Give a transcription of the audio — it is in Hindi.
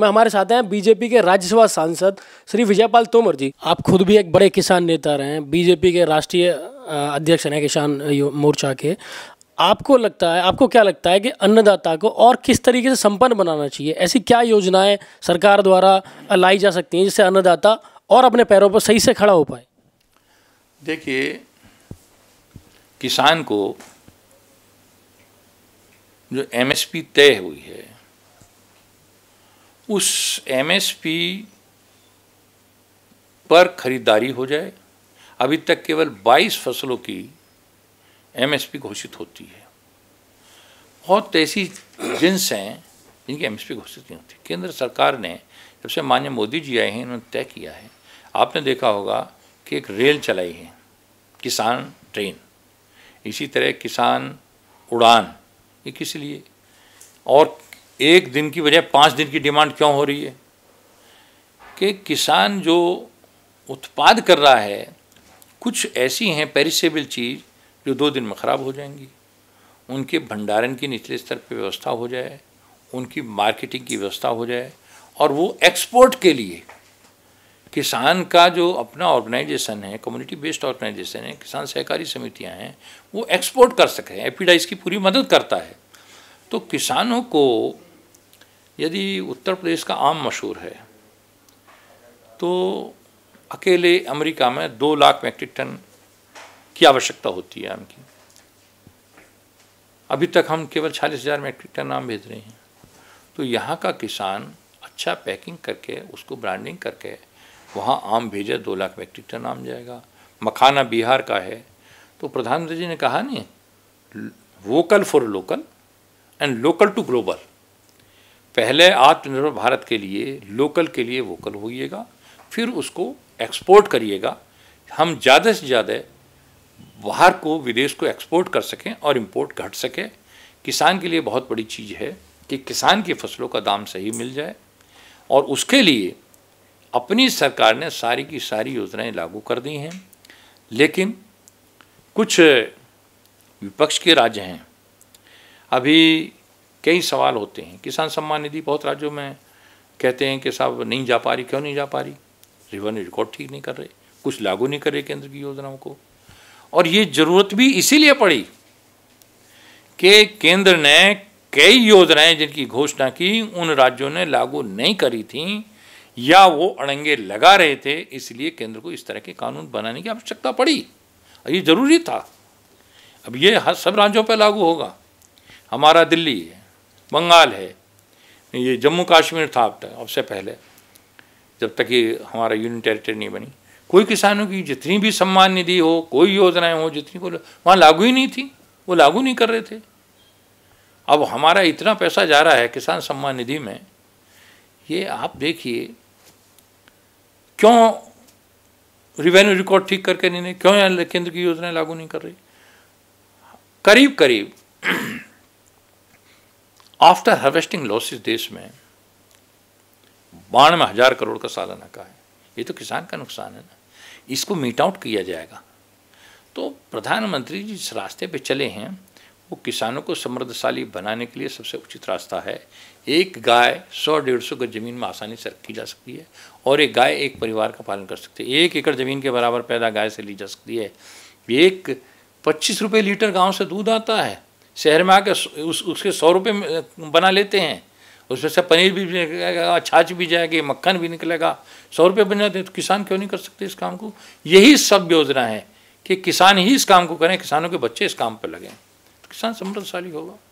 में हमारे साथ हैं बीजेपी के राज्यसभा सांसद श्री विजयपाल तोमर जी आप खुद भी एक बड़े किसान नेता रहे हैं बीजेपी के राष्ट्रीय अध्यक्ष हैं किसान मोर्चा के आपको लगता है आपको क्या लगता है कि अन्नदाता को और किस तरीके से संपन्न बनाना चाहिए ऐसी क्या योजनाएं सरकार द्वारा लाई जा सकती हैं जिससे अन्नदाता और अपने पैरों पर सही से खड़ा हो पाए देखिए किसान को जो एमएसपी तय हुई है उस एमएसपी पर खरीदारी हो जाए अभी तक केवल 22 फसलों की एमएसपी घोषित होती है बहुत ऐसी जिन्स हैं जिनकी एमएसपी घोषित नहीं होती केंद्र सरकार ने जब से माननीय मोदी जी आए हैं इन्होंने तय किया है आपने देखा होगा कि एक रेल चलाई है किसान ट्रेन इसी तरह किसान उड़ान ये किस लिए और एक दिन की बजाय पाँच दिन की डिमांड क्यों हो रही है कि किसान जो उत्पाद कर रहा है कुछ ऐसी हैं पेरिसेबल चीज़ जो दो दिन में ख़राब हो जाएंगी उनके भंडारण की निचले स्तर पर व्यवस्था हो जाए उनकी मार्केटिंग की व्यवस्था हो जाए और वो एक्सपोर्ट के लिए किसान का जो अपना ऑर्गेनाइजेशन है कम्युनिटी बेस्ड ऑर्गेनाइजेशन है किसान सहकारी समितियां हैं वो एक्सपोर्ट कर सकें एपीडाइस की पूरी मदद करता है तो किसानों को यदि उत्तर प्रदेश का आम मशहूर है तो अकेले अमेरिका में दो लाख मैट्रिक टन की आवश्यकता होती है आम की अभी तक हम केवल चालीस हज़ार मैट्रिक टन आम भेज रहे हैं तो यहाँ का किसान अच्छा पैकिंग करके उसको ब्रांडिंग करके वहाँ आम भेजे दो लाख मैट्रिक टन आम जाएगा मखाना बिहार का है तो प्रधानमंत्री जी ने कहा नहीं vocal for local and local to global पहले आत्मनिर्भर भारत के लिए लोकल के लिए वोकल होइएगा फिर उसको एक्सपोर्ट करिएगा हम ज़्यादा से ज़्यादा बाहर को विदेश को एक्सपोर्ट कर सकें और इम्पोर्ट घट सके किसान के लिए बहुत बड़ी चीज़ है कि किसान की फसलों का दाम सही मिल जाए और उसके लिए अपनी सरकार ने सारी की सारी योजनाएं लागू कर दी हैं लेकिन कुछ विपक्ष के राज्य हैं अभी कई सवाल होते हैं किसान सम्मान निधि बहुत राज्यों में कहते हैं कि साहब नहीं जा पा रही क्यों नहीं जा पा रही रिवेन्यू रिकॉर्ड ठीक नहीं कर रहे कुछ लागू नहीं कर रहे केंद्र की योजनाओं को और ये जरूरत भी इसीलिए पड़ी कि केंद्र ने कई योजनाएं जिनकी घोषणा की उन राज्यों ने लागू नहीं करी थी या वो अड़ंगे लगा रहे थे इसलिए केंद्र को इस तरह के कानून बनाने की आवश्यकता पड़ी और ये जरूरी था अब ये हर सब राज्यों पर लागू होगा हमारा दिल्ली है बंगाल है ये जम्मू कश्मीर था अब तक अब से पहले जब तक ये हमारा यूनियन टेरिटरी नहीं बनी कोई किसानों की जितनी भी सम्मान निधि हो कोई योजनाएं हो जितनी को वहाँ लागू ही नहीं थी वो लागू नहीं कर रहे थे अब हमारा इतना पैसा जा रहा है किसान सम्मान निधि में ये आप देखिए क्यों रिवेन्यू रिकॉर्ड ठीक करके नहीं क्यों केंद्र की योजनाएं लागू नहीं कर रही करीब करीब आफ्टर हार्वेस्टिंग लॉसेस देश में बानवे हजार करोड़ का सालाना का है ये तो किसान का नुकसान है ना इसको मीट आउट किया जाएगा तो प्रधानमंत्री जिस रास्ते पे चले हैं वो किसानों को समृद्धशाली बनाने के लिए सबसे उचित रास्ता है एक गाय सौ डेढ़ सौ गज ज़मीन में आसानी से रखी जा सकती है और एक गाय एक परिवार का पालन कर सकती है एक एकड़ ज़मीन के बराबर पैदा गाय से ली जा सकती है एक पच्चीस रुपये लीटर गाँव से दूध आता है शहर में आकर उस उसके सौ रुपये बना लेते हैं उसमें से पनीर भी निकलेगा छाछ भी जाएगी मक्खन भी निकलेगा सौ रुपये बन जाते तो किसान क्यों नहीं कर सकते इस काम को यही सब योजना है कि किसान ही इस काम को करें किसानों के बच्चे इस काम पर लगें तो किसान समृद्धशाली होगा